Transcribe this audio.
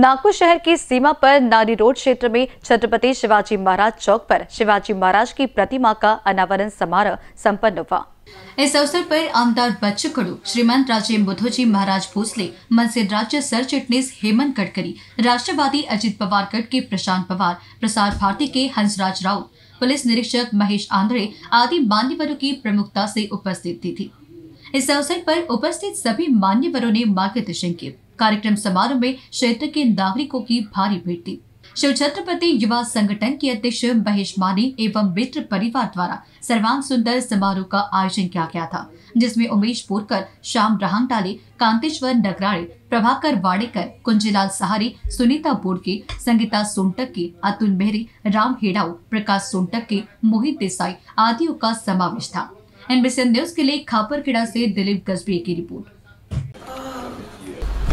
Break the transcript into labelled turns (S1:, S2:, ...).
S1: नागपुर शहर की सीमा पर नारी रोड क्षेत्र में छत्रपति शिवाजी महाराज चौक पर शिवाजी महाराज की प्रतिमा का अनावरण समारोह संपन्न हुआ इस अवसर पर आमदार कड़ू श्रीमंत राजे मुधोजी महाराज भोसले मनसिद राज्य चिटनीस हेमंत गडकरी राष्ट्रवादी अजित पवार गढ़ के प्रशांत पवार प्रसार भारती के हंसराज राउत पुलिस निरीक्षक महेश आंद्रे आदि मान्यवरों की प्रमुखता से उपस्थित थी इस अवसर पर उपस्थित सभी मान्यवरों ने मार्गदर्शन किया कार्यक्रम समारोह में क्षेत्र के नागरिकों की भारी भीड़ थी शिव छत्रपति युवा संगठन के अध्यक्ष महेश मानी एवं मित्र परिवार द्वारा सर्वांग सुंदर समारोह का आयोजन किया गया था जिसमें उमेश बोरकर श्याम रहांगटाले कांतेश्वर नगराड़े प्रभाकर वाडेकर कुंजीलाल सहारी सुनीता बोरके संगीता सोनटक्के अतुल मेहरी राम हेड़ाऊ प्रकाश सोनटक्के मोहित देसाई आदियों का समावेश था एनबीसी न्यूज के लिए खापरखेड़ा से दिलीप गजबे की रिपोर्ट